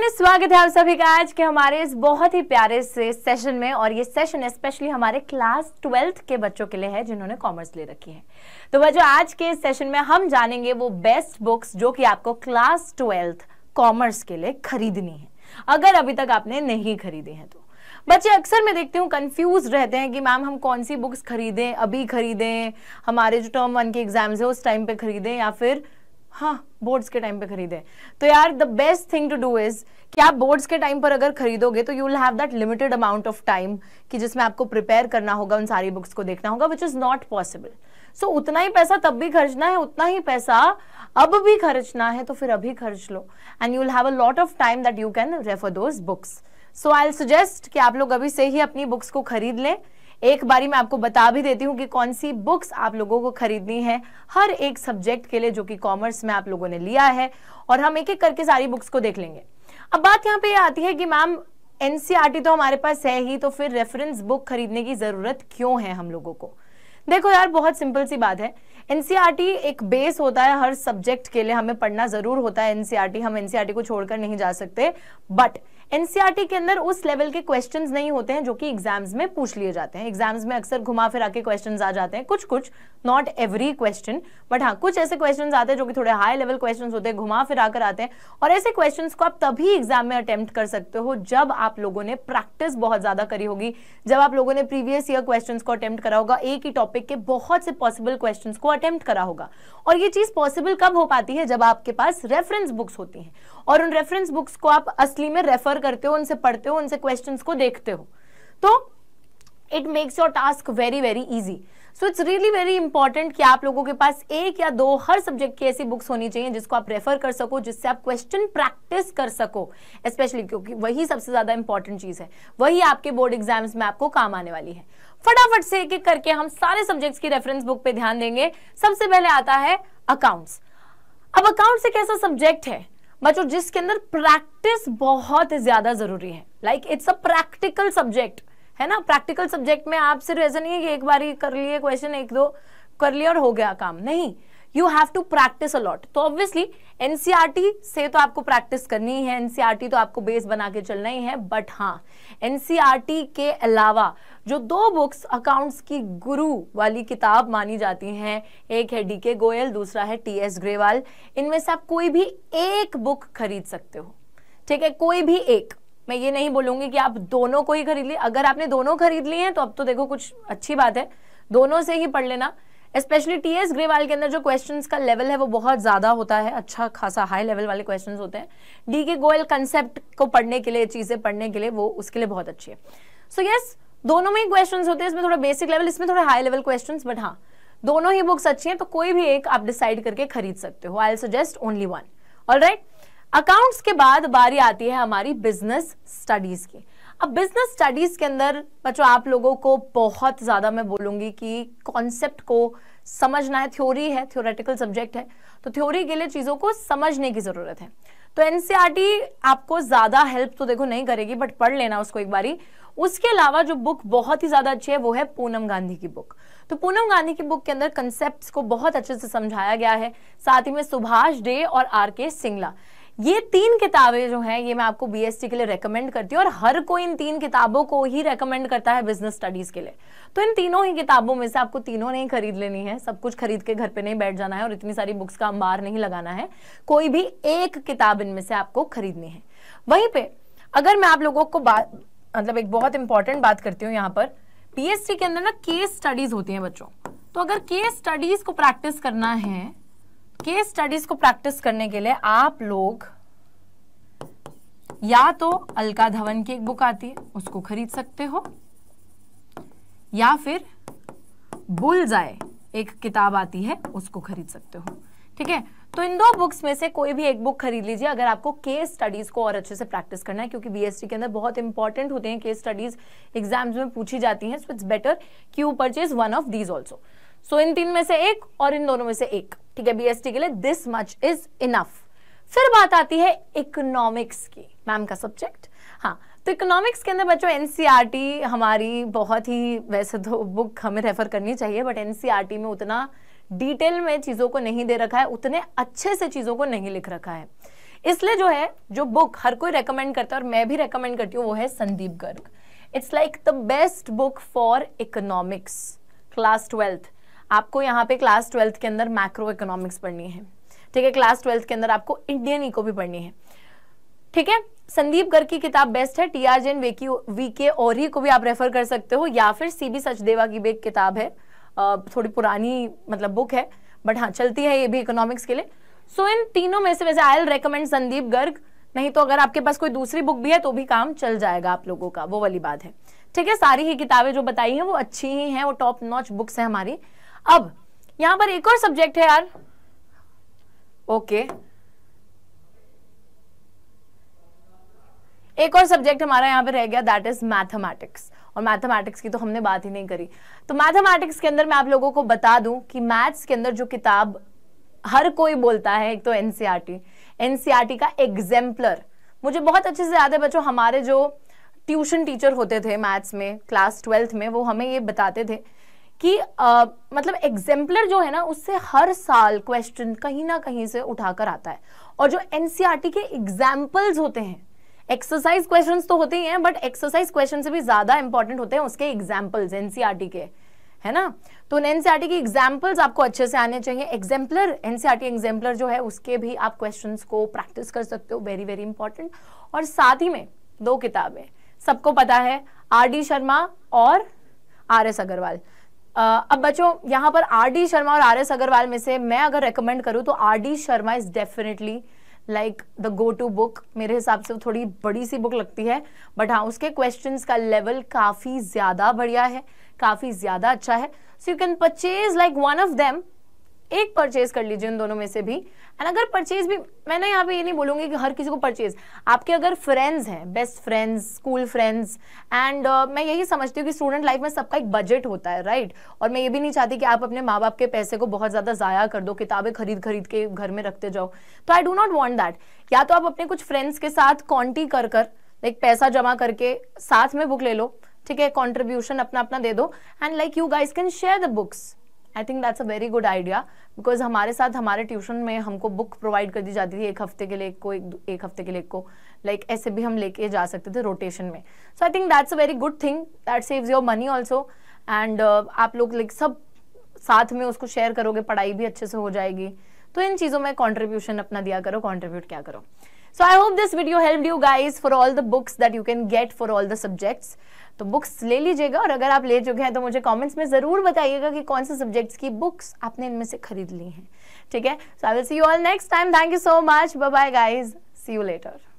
Everyone स्वागत है आप सभी का आज के हमारे इस बहुत ही प्यारे से सेशन में और ये सेशन स्पेशली हमारे क्लास ट्वेल्थ के बच्चों के लिए है जिन्होंने कॉमर्स ले रखी है तो वह जो आज के सेशन में हम जानेंगे वो बेस्ट बुक्स जो कि आपको क्लास ट्वेल्थ कॉमर्स के लिए खरीदनी है अगर अभी तक आपने नहीं खरीदी है तो बच्चे अक्सर मैं देखती हूँ कंफ्यूज रहते हैं कि मैम हम कौन सी बुक्स खरीदें अभी खरीदें हमारे जो टर्म वन के एग्जाम्स है उस टाइम पे खरीदें या फिर हाँ बोर्ड्स के टाइम पे खरीदे तो यार the best thing to do is कि आप बोर्ड्स के टाइम पर अगर खरीदोगे तो you will have that limited amount of time कि जिसमें आपको प्रिपेयर करना होगा उन सारी बुक्स को देखना होगा which is not possible so उतना ही पैसा तब भी खर्चना है उतना ही पैसा अब भी खर्चना है तो फिर अभी खर्च लो and you will have a lot of time that you can refer those books so I suggest कि आप लोग अभी से ही अपनी बुक्स को खरीद लें एक बारी मैं आपको बता भी देती हूँ कि कौन सी बुक्स आप लोगों को खरीदनी है हर एक सब्जेक्ट के लिए जो कि कॉमर्स में आप लोगों ने लिया है और हम एक एक करके सारी बुक्स को देख लेंगे अब बात यहाँ पे यह आती है कि मैम एनसीआरटी e तो हमारे पास है ही तो फिर रेफरेंस बुक खरीदने की जरूरत क्यों है हम लोगों को देखो यार बहुत सिंपल सी बात है एनसीईआरटी e एक बेस होता है हर सब्जेक्ट के लिए हमें पढ़ना जरूर होता है एनसीईआरटी e हम एनसीईआरटी e को छोड़कर नहीं जा सकते बट एनसीईआरटी के अंदर उस लेवल के क्वेश्चंस नहीं होते हैं जो कि एग्जाम्स में पूछ लिए जाते हैं एग्जाम्स में अक्सर घुमा फिरा के क्वेश्चन आ जाते हैं कुछ कुछ नॉट एवरी क्वेश्चन बट हाँ कुछ ऐसे क्वेश्चन आते हैं जो कि थोड़े हाई लेवल क्वेश्चन होते हैं घुमा फिरा कर आते हैं और ऐसे क्वेश्चन को आप तभी एग्जाम में अटेम्प्ट कर सकते हो जब आप लोगों ने प्रैक्टिस बहुत ज्यादा करी होगी जब आप लोगों ने प्रीवियस ईयर क्वेश्चन को अटेम्प्ट करा होगा एक ही टॉपिक टॉपिक के बहुत से पॉसिबल क्वेश्चंस को अटेम्प्ट करा होगा और ये चीज़ पॉसिबल कब हो पाती है जब आपके पास रेफरेंस बुक्स होती हैं और उन रेफरेंस बुक्स को आप असली में रेफर करते हो उनसे पढ़ते हो उनसे क्वेश्चन को देखते हो तो it makes your task very very easy so it's really very important कि आप लोगों के पास एक या दो हर सब्जेक्ट की ऐसी बुक्स होनी चाहिए जिसको आप रेफर कर सको जिससे आप क्वेश्चन प्रैक्टिस कर सको स्पेशली क्योंकि वही सबसे ज्यादा इंपॉर्टेंट चीज है वही आपके बोर्ड एग्जाम्स में आपको काम आने वाली है फटाफट से एक एक करके हम सारे सब्जेक्ट्स की रेफरेंस बुक पे ध्यान देंगे सबसे पहले आता है अकाउंट्स अब अकाउंट्स एक ऐसा सब्जेक्ट है बच्चों मतलब जिसके अंदर प्रैक्टिस बहुत ज्यादा जरूरी है like it's a practical subject है ना प्रैक्टिकल सब्जेक्ट में आप सिर्फ ऐसा नहीं है कि एक बार ही कर लिए क्वेश्चन एक दो कर लिए और हो गया काम नहीं you have to practice a lot तो ऑब्वियसली एनसीआरटी e से तो आपको प्रैक्टिस करनी ही है एनसीआरटी e तो आपको बेस बना के चलना ही है बट हाँ एनसीआरटी e के अलावा जो दो बुक्स अकाउंट्स की गुरु वाली किताब मानी जाती हैं एक है डी के गोयल दूसरा है टी एस ग्रेवाल इनमें से आप कोई भी एक बुक खरीद सकते हो ठीक है कोई भी एक मैं ये नहीं बोलूंगी कि आप दोनों को ही खरीद लिए अगर आपने दोनों खरीद लिए हैं तो अब तो देखो कुछ अच्छी बात है दोनों से ही पढ़ लेना स्पेशली टी एस ग्रेवाल के अंदर जो क्वेश्चंस का लेवल है वो बहुत ज़्यादा होता है अच्छा खासा हाई लेवल वाले क्वेश्चंस होते हैं डी के गोयल कंसेप्ट को पढ़ने के लिए चीज़ें पढ़ने के लिए वो उसके लिए बहुत अच्छी है सो so, यस yes, दोनों में ही क्वेश्चंस होते हैं इसमें थोड़ा बेसिक लेवल इसमें थोड़ा हाई लेवल क्वेश्चन बट हाँ दोनों ही बुक्स अच्छी हैं तो कोई भी एक आप डिसाइड करके खरीद सकते हो I suggest only one all right accounts के बाद बारी आती है हमारी बिजनेस स्टडीज की अब बिजनेस स्टडीज के अंदर बच्चों आप लोगों को बहुत ज्यादा मैं बोलूंगी कि कॉन्सेप्ट को समझना है थ्योरी है थ्योरेटिकल सब्जेक्ट है तो थ्योरी के लिए चीजों को समझने की जरूरत है तो एनसीईआरटी e आपको ज्यादा हेल्प तो देखो नहीं करेगी बट पढ़ लेना उसको एक बारी उसके अलावा जो बुक बहुत ही ज्यादा अच्छी है वो है पूनम गांधी की बुक तो पूनम गांधी की बुक के अंदर कंसेप्ट को बहुत अच्छे से समझाया गया है साथ ही में सुभाष डे और आर के सिंगला ये तीन किताबें जो हैं ये मैं आपको बी के लिए रेकमेंड करती हूँ और हर कोई इन तीन किताबों को ही रेकमेंड करता है बिजनेस स्टडीज के लिए तो इन तीनों ही किताबों में से आपको तीनों नहीं खरीद लेनी है सब कुछ खरीद के घर पे नहीं बैठ जाना है और इतनी सारी बुक्स का अंबार नहीं लगाना है कोई भी एक किताब इनमें से आपको खरीदनी है वहीं पे अगर मैं आप लोगों को बात मतलब एक बहुत इंपॉर्टेंट बात करती हूँ यहाँ पर पीएससी के अंदर ना केस स्टडीज होती हैं बच्चों तो अगर केस स्टडीज को प्रैक्टिस करना है केस स्टडीज को प्रैक्टिस करने के लिए आप लोग या तो अलका धवन की एक बुक आती है उसको खरीद सकते हो या फिर जाए एक किताब आती है उसको खरीद सकते हो ठीक है तो इन दो बुक्स में से कोई भी एक बुक खरीद लीजिए अगर आपको केस स्टडीज को और अच्छे से प्रैक्टिस करना है क्योंकि बीएसटी के अंदर बहुत इंपॉर्टेंट होते हैं केस स्टडीज एग्जाम्स में पूछी जाती हैं सो इट्स बेटर कि you purchase one of these also so so, इन तीन में से एक और इन दोनों में से एक ठीक है बीएसटी के लिए दिस मच इज इनफ फिर बात आती है इकोनॉमिक्स की मैम का सब्जेक्ट हाँ तो इकोनॉमिक्स के अंदर बच्चों एनसीईआरटी e हमारी बहुत ही वैसे तो बुक हमें रेफर करनी चाहिए बट एनसीईआरटी e में उतना डिटेल में चीज़ों को नहीं दे रखा है उतने अच्छे से चीज़ों को नहीं लिख रखा है इसलिए जो है जो बुक हर कोई रेकमेंड करता है और मैं भी रेकमेंड करती हूँ वो है Sandeep Garg it's like the best book for economics class twelfth आपको यहाँ पे क्लास ट्वेल्थ के अंदर मैक्रो इकोनॉमिक्स पढ़नी है ठीक है क्लास ट्वेल्थ के अंदर आपको इंडियन इको भी पढ़नी है ठीक है संदीप गर्ग की किताब बेस्ट है टी आर जैन के और ही को भी आप रेफर कर सकते हो या फिर सी बी सचदेवा की भी एक किताब है थोड़ी पुरानी मतलब बुक है बट हाँ चलती है ये भी इकोनॉमिक्स के लिए सो so, इन तीनों में से वैसे आई रेकमेंड संदीप गर्ग नहीं तो अगर आपके पास कोई दूसरी बुक भी है तो भी काम चल जाएगा आप लोगों का वो वाली बात है ठीक है सारी ही किताबें जो बताई हैं वो अच्छी ही हैं वो टॉप नॉच बुक्स हैं हमारी अब यहां पर एक और सब्जेक्ट है यार ओके एक और सब्जेक्ट हमारा यहां पर रह गया दैट इज मैथमेटिक्स और मैथमेटिक्स की तो हमने बात ही नहीं करी तो मैथमेटिक्स के अंदर मैं आप लोगों को बता दूं कि मैथ्स के अंदर जो किताब हर कोई बोलता है एक तो एनसीईआरटी एनसीईआरटी e e का एग्जाम्पलर मुझे बहुत अच्छे से याद है बच्चों हमारे जो ट्यूशन टीचर होते थे मैथ्स में क्लास ट्वेल्थ में वो हमें ये बताते थे कि आ, मतलब एग्जाम्पलर जो है ना उससे हर साल क्वेश्चन कहीं ना कहीं से उठाकर आता है और जो एनसीईआरटी e के एग्जाम्पल्स होते हैं एक्सरसाइज क्वेश्चंस तो होते ही हैं बट एक्सरसाइज क्वेश्चन से भी ज्यादा इंपॉर्टेंट होते हैं उसके एग्जाम्पल्स एनसीआरटी e के है ना तो एनसीआरटी e के एग्जाम्पल्स आपको अच्छे से आने चाहिए एग्जाम्पलर एनसीआरटी एग्जाम्पलर जो है उसके भी आप क्वेश्चन को प्रैक्टिस कर सकते हो वेरी वेरी इंपॉर्टेंट और साथ ही में दो किताबें सबको पता है आर डी शर्मा और आर एस अग्रवाल अब बच्चों यहाँ पर आर डी शर्मा और आर एस अग्रवाल में से मैं अगर रेकमेंड करूँ तो R D Sharma is definitely like the go to book मेरे हिसाब से थोड़ी बड़ी सी बुक लगती है बट हाँ उसके क्वेश्चन का लेवल काफ़ी ज़्यादा बढ़िया है काफ़ी ज़्यादा अच्छा है so you can purchase like one of them एक परचेज कर लीजिए उन दोनों में से भी एंड अगर परचेज भी मैं ना यहाँ पे ये नहीं बोलूँगी कि हर किसी को परचेज आपके अगर फ्रेंड्स हैं best friends school friends and मैं यही समझती हूँ कि स्टूडेंट लाइफ में सबका एक बजट होता है राइट right? और मैं ये भी नहीं चाहती कि आप अपने माँ बाप के पैसे को बहुत ज़्यादा ज़ाया कर दो किताबें खरीद खरीद के घर में रखते जाओ तो I do not want that या तो आप अपने कुछ फ्रेंड्स के साथ कॉन्टी कर कर लाइक पैसा जमा करके साथ में बुक ले लो ठीक है कॉन्ट्रीब्यूशन अपना अपना दे दो and like you guys can share the books I think that's a very good idea because हमारे साथ हमारे ट्यूशन में हमको बुक प्रोवाइड कर दी जाती थी एक हफ्ते के लिए को एक, एक हफ्ते के लिए को लाइक like, ऐसे भी हम लेके जा सकते थे रोटेशन में so I think that's a very good thing that saves your money also and आप लोग लाइक सब साथ में उसको शेयर करोगे पढ़ाई भी अच्छे से हो जाएगी तो इन चीज़ों में कॉन्ट्रीब्यूशन अपना दिया करो कॉन्ट्रीब्यूट क्या करो so I hope this video help you guys for all the books that you can get for all the subjects तो बुक्स ले लीजिएगा और अगर आप ले चुके हैं तो मुझे कमेंट्स में ज़रूर बताइएगा कि कौन से सब्जेक्ट्स की बुक्स आपने इनमें से खरीद ली हैं ठीक है so I will see you all next time thank you so much bye bye guys see you letter